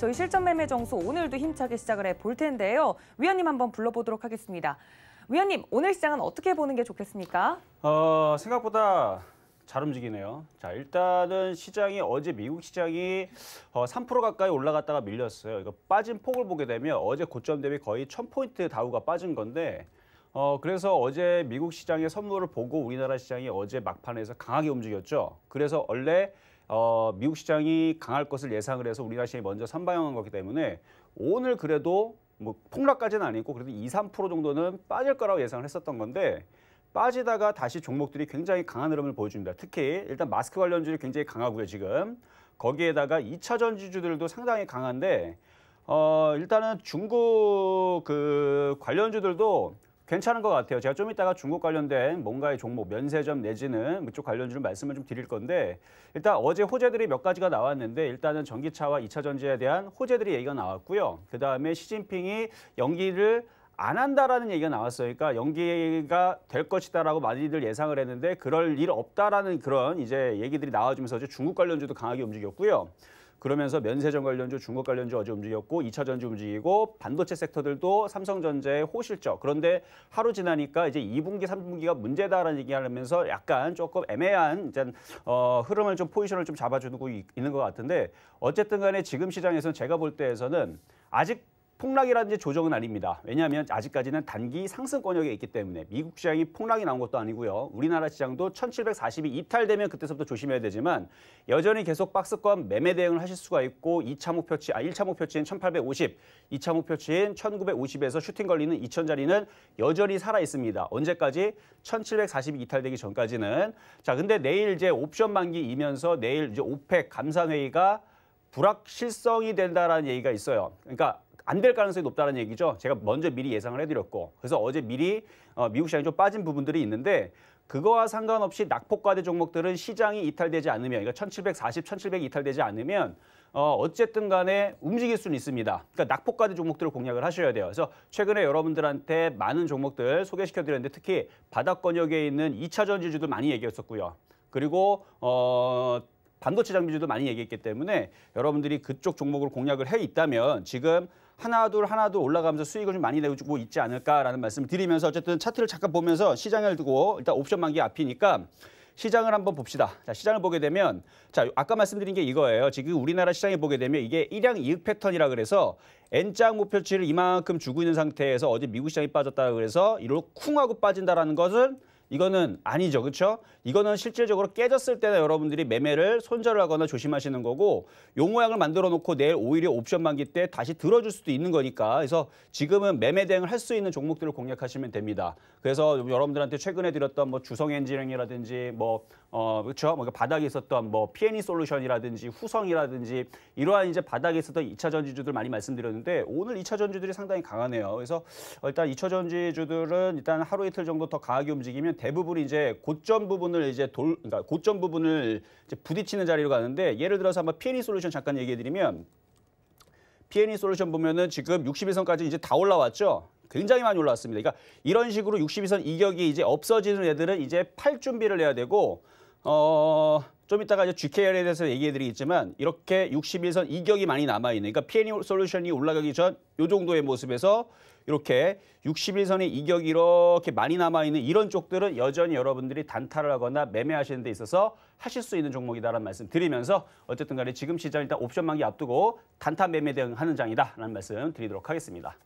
저희 실전 매매 정수 오늘도 힘차게 시작을 해 볼 텐데요. 위원님 한번 불러보도록 하겠습니다. 위원님, 오늘 시장은 어떻게 보는 게 좋겠습니까? 어, 생각보다 잘 움직이네요. 자, 일단은 시장이 어제 미국 시장이 어, 3% 가까이 올라갔다가 밀렸어요. 이거 빠진 폭을 보게 되면 어제 고점 대비 거의 1000포인트 다우가 빠진 건데 어, 그래서 어제 미국 시장의 선물을 보고 우리나라 시장이 어제 막판에서 강하게 움직였죠. 그래서 원래 어, 미국 시장이 강할 것을 예상을 해서 우리나라 시장이 먼저 선방한 거기 때문에 오늘 그래도 뭐 폭락까지는 아니고 그래도 2, 3% 정도는 빠질 거라고 예상을 했었던 건데 빠지다가 다시 종목들이 굉장히 강한 흐름을 보여줍니다. 특히 일단 마스크 관련주들이 굉장히 강하고요, 지금. 거기에다가 2차 전지주들도 상당히 강한데 어, 일단은 중국 그 관련주들도 괜찮은 것 같아요. 제가 좀 이따가 중국 관련된 뭔가의 종목, 면세점 내지는 그쪽 관련주를 말씀을 좀 드릴 건데 일단 어제 호재들이 몇 가지가 나왔는데 일단은 전기차와 2차 전지에 대한 호재들이 얘기가 나왔고요. 그다음에 시진핑이 연기를 안 한다라는 얘기가 나왔으니까 그러니까 연기가 될 것이다라고 많이들 예상을 했는데 그럴 일 없다라는 그런 이제 얘기들이 나와주면서 중국 관련주도 강하게 움직였고요. 그러면서 면세점 관련주, 중국 관련주 어제 움직였고 2차 전지 움직이고 반도체 섹터들도 삼성전자의 호실적. 그런데 하루 지나니까 이제 2분기, 3분기가 문제다라는 얘기하면서 약간 조금 애매한 이제 어, 흐름을 좀 포지션을 좀 잡아주고 있는 것 같은데 어쨌든 간에 지금 시장에서는 제가 볼 때에서는 아직 폭락이라든지 조정은 아닙니다. 왜냐하면 아직까지는 단기 상승 권역에 있기 때문에 미국 시장이 폭락이 나온 것도 아니고요. 우리나라 시장도 1740이 이탈되면 그때서부터 조심해야 되지만 여전히 계속 박스권 매매 대응을 하실 수가 있고 2차 목표치, 아 1차 목표치인 1850, 2차 목표치인 1950에서 슈팅 걸리는 2000 자리는 여전히 살아 있습니다. 언제까지? 1740이 이탈되기 전까지는. 자, 근데 내일 이제 옵션 만기이면서 내일 이제 오펙 감산회의가 불확실성이 된다라는 얘기가 있어요. 그러니까 안될 가능성이 높다는 얘기죠. 제가 먼저 미리 예상을 해드렸고 그래서 어제 미리 어, 미국 시장이 좀 빠진 부분들이 있는데 그거와 상관없이 낙폭과대 종목들은 시장이 이탈되지 않으면 그러니까 1740, 1700이 탈되지 않으면 어, 어쨌든 간에 움직일 수는 있습니다. 그러니까 낙폭과대 종목들을 공략을 하셔야 돼요. 그래서 최근에 여러분들한테 많은 종목들 소개시켜드렸는데 특히 바닥 권역에 있는 2차 전지주도 많이 얘기했었고요. 그리고 어, 반도체 장비주도 많이 얘기했기 때문에 여러분들이 그쪽 종목을 공략을 해 있다면 지금 하나 둘 하나 둘 올라가면서 수익을 좀 많이 내고 있지 않을까라는 말씀을 드리면서 어쨌든 차트를 잠깐 보면서 시장을 두고 일단 옵션 만기 앞이니까 시장을 한번 봅시다. 자, 시장을 보게 되면 자, 아까 말씀드린 게 이거예요. 지금 우리나라 시장에 보게 되면 이게 일양 이익 패턴이라 그래서 N장 목표치를 이만큼 주고 있는 상태에서 어제 미국 시장이 빠졌다 그래서 이로 쿵 하고 빠진다라는 것은 이거는 아니죠. 그렇죠? 이거는 실질적으로 깨졌을 때나 여러분들이 매매를 손절하거나 조심하시는 거고 용 모양을 만들어 놓고 내일 오히려 옵션 만기 때 다시 들어줄 수도 있는 거니까 그래서 지금은 매매 대응을 할 수 있는 종목들을 공략하시면 됩니다. 그래서 여러분들한테 최근에 드렸던 뭐 주성 엔지니어링이라든지 뭐 어, 그렇죠? 뭐 바닥에 있었던 뭐 PNE 솔루션이라든지 후성이라든지 이러한 이제 바닥에 있었던 2차 전지주들 많이 말씀드렸는데 오늘 2차 전지들이 상당히 강하네요. 그래서 일단 2차 전지주들은 일단 하루 이틀 정도 더 강하게 움직이면 대부분 이제 고점 부분을 이제 돌 그러니까 고점 부분을 이제 부딪히는 자리로 가는데 예를 들어서 한번 P&E 솔루션 잠깐 얘기해 드리면 P&E 솔루션 보면은 지금 61선까지 이제 다 올라왔죠. 굉장히 많이 올라왔습니다. 그러니까 이런 식으로 62선 이격이 이제 없어지는 애들은 이제 팔 준비를 해야 되고 어, 좀 이따가 이제 GKR에 대해서 얘기해 드리겠지만 이렇게 61선 이격이 많이 남아 있는 그러니까 P&E 솔루션이 올라가기 전 요 정도의 모습에서 이렇게 60일선의 이격이 이렇게 많이 남아있는 이런 쪽들은 여전히 여러분들이 단타를 하거나 매매하시는 데 있어서 하실 수 있는 종목이다라는 말씀 드리면서 어쨌든 간에 지금 시장 일단 옵션 만기 앞두고 단타 매매 대응하는 장이다라는 말씀 드리도록 하겠습니다.